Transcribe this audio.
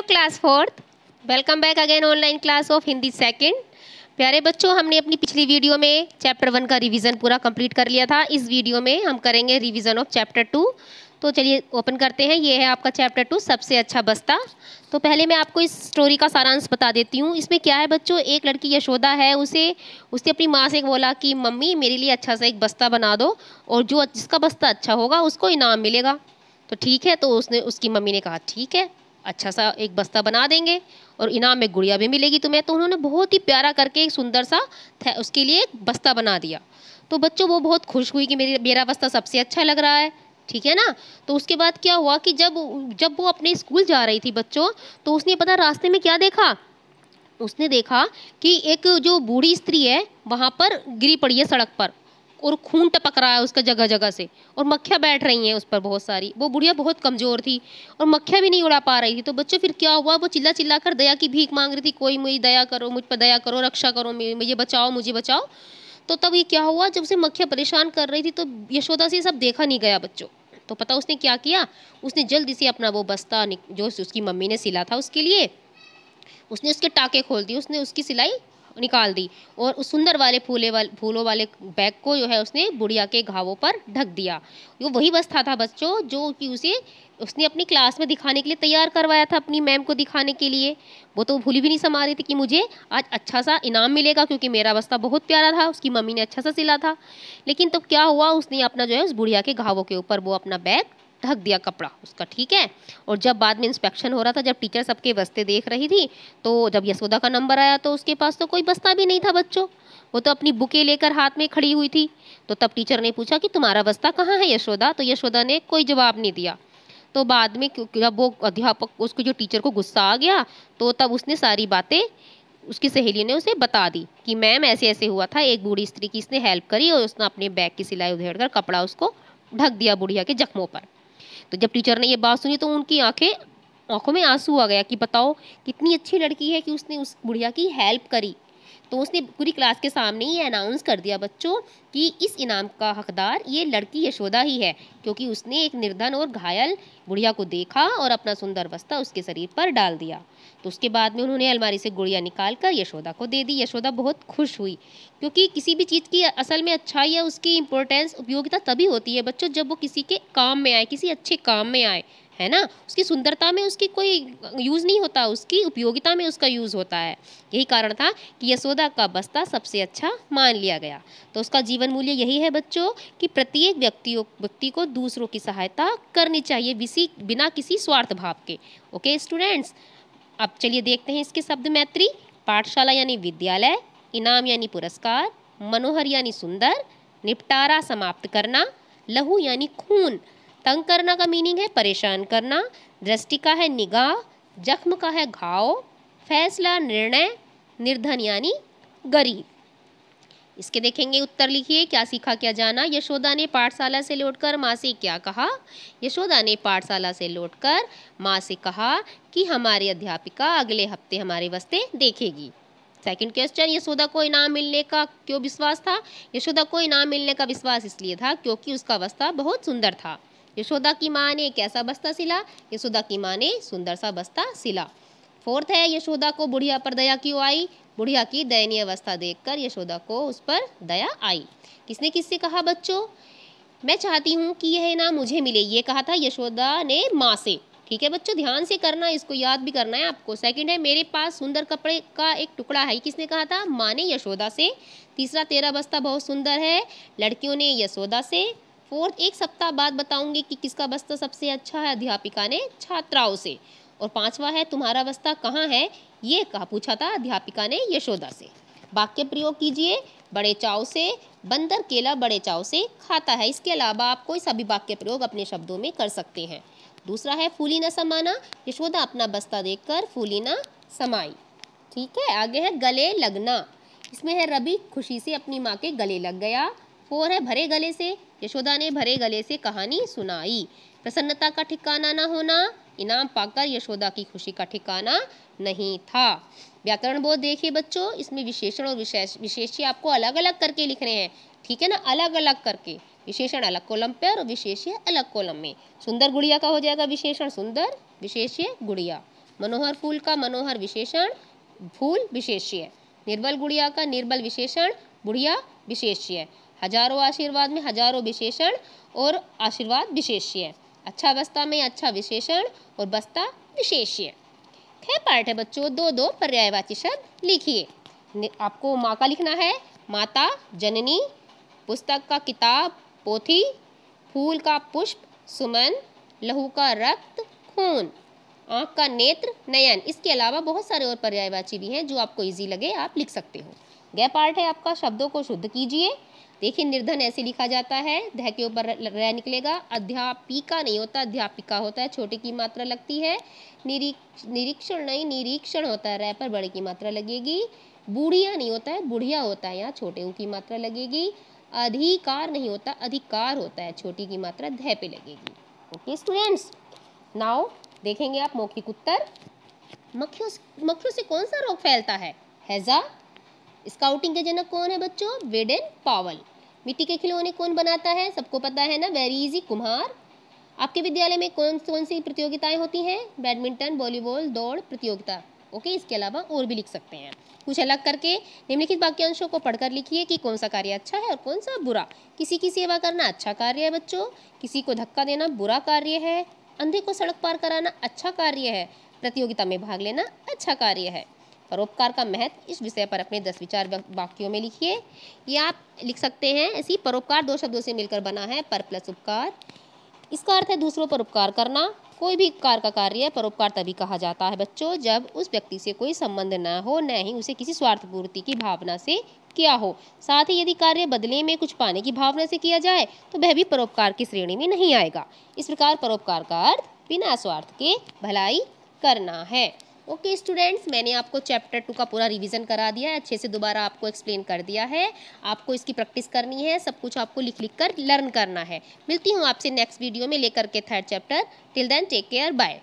to class fourth welcome back again online class of Hindi second प्यारे बच्चों हमने अपनी पिछली वीडियो में चैप्टर वन का रिवीजन पूरा कंप्लीट कर लिया था इस वीडियो में हम करेंगे रिवीजन ऑफ चैप्टर टू तो चलिए ओपन करते हैं ये है आपका चैप्टर टू सबसे अच्छा बस्ता तो पहले मैं आपको इस स्टोरी का सारांश बता देती हूँ इसमें क्या है बच्चों एक लड़की यशोदा है उसे उसने अपनी माँ से बोला कि मम्मी मेरे लिए अच्छा सा एक बस्ता बना दो और जो जिसका बस्ता अच्छा होगा उसको इनाम मिलेगा तो ठीक है तो उसने उसकी मम्मी ने कहा ठीक है अच्छा सा एक बस्ता बना देंगे और इनाम में गुड़िया भी मिलेगी तुम्हें तो उन्होंने बहुत ही प्यारा करके एक सुंदर सा उसके लिए एक बस्ता बना दिया तो बच्चों वो बहुत खुश हुई कि मेरी मेरा बस्ता सबसे अच्छा लग रहा है ठीक है ना तो उसके बाद क्या हुआ कि जब जब वो अपने स्कूल जा रही थी बच्चों तो उसने पता रास्ते में क्या देखा उसने देखा कि एक जो बूढ़ी स्त्री है वहाँ पर गिरी पड़ी है सड़क पर और खून टपक रहा है उसका जगह जगह से और मक्खियाँ बैठ रही हैं उस पर बहुत सारी वो बुढ़िया बहुत कमज़ोर थी और मक्खियाँ भी नहीं उड़ा पा रही थी तो बच्चों फिर क्या हुआ वो चिल्ला चिल्ला कर दया की भीख मांग रही थी कोई मुझे दया करो मुझ पर दया करो रक्षा करो मुझे बचाओ मुझे बचाओ तो तब ये क्या हुआ जब उसे मक्खियाँ परेशान कर रही थी तो यशोदा से सब देखा नहीं गया बच्चों तो पता उसने क्या किया उसने जल्दी से अपना वो बस्ता जो उसकी मम्मी ने सिला था उसके लिए उसने उसके टाके खोल दिए उसने उसकी सिलाई निकाल दी और उस सुंदर वाले फूले वाले फूलों वाले बैग को जो है उसने बुढ़िया के घावों पर ढक दिया वो वही बस्ता था बच्चों जो कि उसे उसने अपनी क्लास में दिखाने के लिए तैयार करवाया था अपनी मैम को दिखाने के लिए वो तो भूली भी नहीं समा रही थी कि मुझे आज अच्छा सा इनाम मिलेगा क्योंकि मेरा बस्ता बहुत प्यारा था उसकी मम्मी ने अच्छा सा सिला था लेकिन तो क्या हुआ उसने अपना जो है उस बुढ़िया के घावों के ऊपर वो अपना बैग ढक दिया कपड़ा उसका ठीक है और जब बाद में इंस्पेक्शन हो रहा था जब टीचर सबके बस्ते देख रही थी तो जब यशोदा का नंबर आया तो उसके पास तो कोई बस्ता भी नहीं था बच्चों वो तो अपनी बुके लेकर हाथ में खड़ी हुई थी तो तब टीचर ने पूछा कि तुम्हारा बस्ता कहाँ है यशोदा तो यशोदा ने कोई जवाब नहीं दिया तो बाद में जब वो अध्यापक उसको जो टीचर को गुस्सा आ गया तो तब उसने सारी बातें उसकी सहेली ने उसे बता दी कि मैम ऐसे ऐसे हुआ था एक बूढ़ी स्त्री की इसने हेल्प करी और उसने अपने बैग की सिलाई उधेड़ कर कपड़ा उसको ढक दिया बुढ़िया के जख्मों पर तो जब टीचर ने ये बात सुनी तो उनकी आंखें आंखों में आंसू आ गया कि बताओ कितनी अच्छी लड़की है कि उसने उस बुढ़िया की हेल्प करी तो उसने पूरी क्लास के सामने ही अनाउंस कर दिया बच्चों कि इस इनाम का हकदार ये लड़की यशोदा ही है क्योंकि उसने एक निर्धन और घायल गुड़िया को देखा और अपना सुंदर वस्ता उसके शरीर पर डाल दिया तो उसके बाद में उन्होंने अलमारी से गुड़िया निकाल कर यशोदा को दे दी यशोदा बहुत खुश हुई क्योंकि किसी भी चीज़ की असल में अच्छाई या उसकी इम्पोर्टेंस उपयोगिता तभी होती है बच्चों जब वो किसी के काम में आए किसी अच्छे काम में आए है ना उसकी सुंदरता में उसकी कोई यूज़ नहीं होता उसकी उपयोगिता में उसका यूज़ होता है यही कारण था कि यशोदा का बस्ता सबसे अच्छा मान लिया गया तो उसका जीवन मूल्य यही है बच्चों कि प्रत्येक व्यक्तियों व्यक्ति को दूसरों की सहायता करनी चाहिए बिसी बिना किसी स्वार्थ भाव के ओके स्टूडेंट्स अब चलिए देखते हैं इसके शब्द मैत्री पाठशाला यानी विद्यालय इनाम यानी पुरस्कार मनोहर यानी सुंदर निपटारा समाप्त करना लहू यानी खून तंग करना का मीनिंग है परेशान करना दृष्टि का है निगाह जख्म का है घाव फैसला निर्णय निर्धन यानी गरीब इसके देखेंगे उत्तर लिखिए क्या सीखा क्या जाना यशोदा ने पाठशाला से लौटकर माँ से क्या कहा यशोदा ने पाठशाला से लौटकर माँ से कहा कि हमारी अध्यापिका अगले हफ्ते हमारे वस्ते देखेगी सेकंड क्वेश्चन यशोदा को इनाम मिलने का क्यों विश्वास था यशोदा को इनाम मिलने का विश्वास इसलिए था क्योंकि उसका वस्ता बहुत सुंदर था यशोदा की माँ ने कैसा बस्ता सिला यशोदा की माँ ने सुंदर सा बस्ता सिला फोर्थ है यशोदा को बुढ़िया पर दया क्यों आई बुढ़िया की दयनीय अवस्था देखकर यशोदा को उस पर दया आई किसने किससे कहा बच्चों मैं चाहती हूँ कि यह ना मुझे मिले ये कहा था यशोदा ने माँ से ठीक है बच्चों ध्यान से करना इसको याद भी करना है आपको सेकंड है मेरे पास सुंदर कपड़े का एक टुकड़ा है किसने कहा था माँ ने यशोदा से तीसरा तेरा बस्ता बहुत सुंदर है लड़कियों ने यशोदा से फोर्थ एक सप्ताह बाद बताऊंगी कि किसका बस्ता सबसे अच्छा है अध्यापिका ने छात्राओं से और पांचवा है तुम्हारा बस्ता कहाँ है ये कहा पूछा था अध्यापिका ने यशोदा से वाक्य प्रयोग कीजिए बड़े चाव से बंदर केला बड़े चाव से खाता है इसके अलावा आप कोई सभी वाक्य प्रयोग अपने शब्दों में कर सकते हैं दूसरा है फूली न समाना यशोदा अपना बस्ता कर फूली न समाई ठीक है आगे है गले लगना इसमें है रवि खुशी से अपनी माँ के गले लग गया फोर है भरे गले से यशोदा ने भरे गले से कहानी सुनाई प्रसन्नता का ठिकाना ना होना इनाम पाकर यशोदा की खुशी का ठिकाना नहीं था व्याकरण बोध देखिए बच्चों इसमें विशेषण और विशेष विशेष्य आपको अलग अलग करके लिख रहे हैं ठीक है ना अलग अलग करके विशेषण अलग कोलम पे और विशेष्य अलग कोलम में सुंदर गुड़िया का हो जाएगा विशेषण सुंदर विशेष्य गुड़िया मनोहर फूल का मनोहर विशेषण फूल विशेष्य निर्बल गुड़िया का निर्बल विशेषण बुढ़िया विशेष्य हजारों आशीर्वाद में हजारों विशेषण और आशीर्वाद विशेष्य अच्छा बस्ता में अच्छा विशेषण और बस्ता विशेष्य छह पार्ट है बच्चों दो दो पर्यायवाची शब्द लिखिए आपको माँ का लिखना है माता जननी पुस्तक का किताब पोथी फूल का पुष्प सुमन लहू का रक्त खून आँख का नेत्र नयन इसके अलावा बहुत सारे और पर्यायवाची भी हैं जो आपको इजी लगे आप लिख सकते हो गह पार्ट है आपका शब्दों को शुद्ध कीजिए देखिए निर्धन ऐसे लिखा जाता है धह के ऊपर रह निकलेगा अध्यापिका नहीं होता अध्यापिका होता है छोटे की मात्रा लगती है निरीक्षण नहीं निरीक्षण होता है रह पर बड़े की मात्रा लगेगी बूढ़िया नहीं होता है बूढ़िया होता है यहाँ छोटे की मात्रा लगेगी अधिकार नहीं होता अधिकार होता है छोटी की मात्रा धह पे लगेगी ओके स्टूडेंट्स नाउ देखेंगे आप मौखिक उत्तर मक्खियों मक्खियों से कौन सा रोग फैलता है हैजा स्काउटिंग के जनक कौन है बच्चों वेडन पावल मिट्टी के खिलौने कौन बनाता है सबको पता है ना वेरी इजी कुम्हार आपके विद्यालय में कौन कौन सी प्रतियोगिताएं होती हैं बैडमिंटन वॉलीबॉल दौड़ प्रतियोगिता ओके इसके अलावा और भी लिख सकते हैं कुछ अलग करके निम्नलिखित वाक्यांशों को पढ़कर लिखिए कि कौन सा कार्य अच्छा है और कौन सा बुरा किसी की सेवा करना अच्छा कार्य है बच्चों किसी को धक्का देना बुरा कार्य है अंधे को सड़क पार कराना अच्छा कार्य है प्रतियोगिता में भाग लेना अच्छा कार्य है परोपकार का महत्व इस विषय पर अपने दस विचार वाक्यों में लिखिए ये आप लिख सकते हैं ऐसी परोपकार दो शब्दों से मिलकर बना है पर प्लस उपकार इसका अर्थ है दूसरों पर उपकार करना कोई भी उपकार का कार्य परोपकार तभी कहा जाता है बच्चों जब उस व्यक्ति से कोई संबंध न हो न ही उसे किसी स्वार्थ पूर्ति की भावना से किया हो साथ ही यदि कार्य बदले में कुछ पाने की भावना से किया जाए तो वह भी परोपकार की श्रेणी में नहीं आएगा इस प्रकार परोपकार का अर्थ बिना स्वार्थ के भलाई करना है ओके स्टूडेंट्स मैंने आपको चैप्टर टू का पूरा रिवीजन करा दिया है अच्छे से दोबारा आपको एक्सप्लेन कर दिया है आपको इसकी प्रैक्टिस करनी है सब कुछ आपको लिख लिख कर लर्न करना है मिलती हूँ आपसे नेक्स्ट वीडियो में लेकर के third chapter till then take care bye